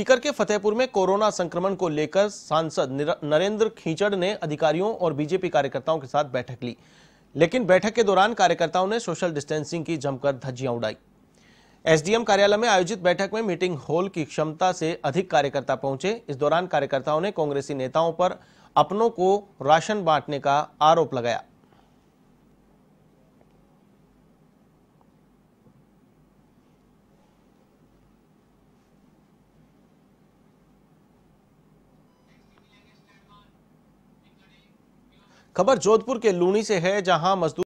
सीकर के फतेहपुर में कोरोना संक्रमण को लेकर सांसद नरेंद्र खींचड़ ने अधिकारियों और बीजेपी कार्यकर्ताओं के साथ बैठक ली लेकिन बैठक के दौरान कार्यकर्ताओं ने सोशल डिस्टेंसिंग की जमकर धज्जियां उड़ाई एसडीएम कार्यालय में आयोजित बैठक में मीटिंग हॉल की क्षमता से अधिक कार्यकर्ता पहुंचे इस दौरान कार्यकर्ताओं ने कांग्रेसी नेताओं पर अपनों को राशन बांटने का आरोप लगाया खबर जोधपुर के लूणी से है जहां मजदूर